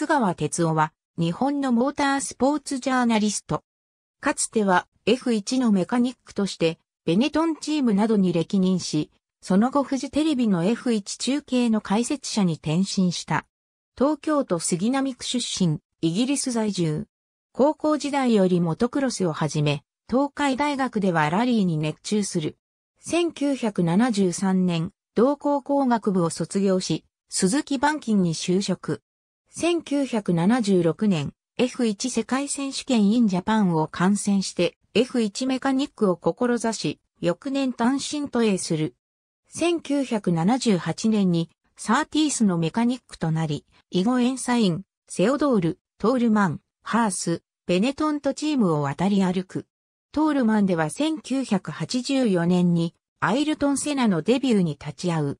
津川哲夫は、日本のモータースポーツジャーナリスト。かつては F1 のメカニックとして、ベネトンチームなどに歴任し、その後フジテレビの F1 中継の解説者に転身した。東京都杉並区出身、イギリス在住。高校時代よりモトクロスをはじめ、東海大学ではラリーに熱中する。1973年、同校工学部を卒業し、鈴木板金に就職。1976年、F1 世界選手権 in ジャパンを観戦して F1 メカニックを志し、翌年単身渡英する。1978年にサーティースのメカニックとなり、イゴエンサイン、セオドール、トールマン、ハース、ベネトンとチームを渡り歩く。トールマンでは1984年にアイルトン・セナのデビューに立ち会う。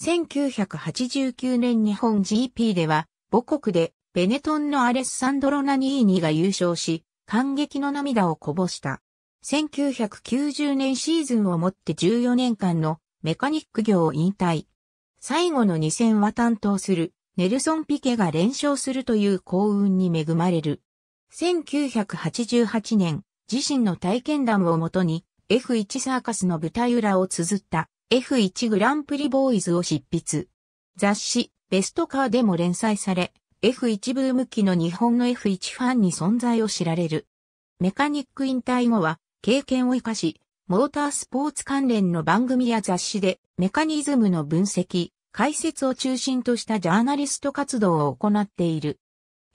1989年日本 GP では母国でベネトンのアレッサンドロ・ナニーニが優勝し、感激の涙をこぼした。1990年シーズンをもって14年間のメカニック業を引退。最後の2戦は担当するネルソン・ピケが連勝するという幸運に恵まれる。1988年、自身の体験談をもとに F1 サーカスの舞台裏を綴った F1 グランプリボーイズを執筆。雑誌ベストカーでも連載され、F1 ブーム期の日本の F1 ファンに存在を知られる。メカニック引退後は、経験を活かし、モータースポーツ関連の番組や雑誌で、メカニズムの分析、解説を中心としたジャーナリスト活動を行っている。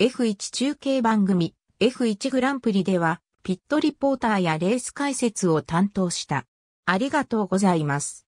F1 中継番組、F1 グランプリでは、ピットリポーターやレース解説を担当した。ありがとうございます。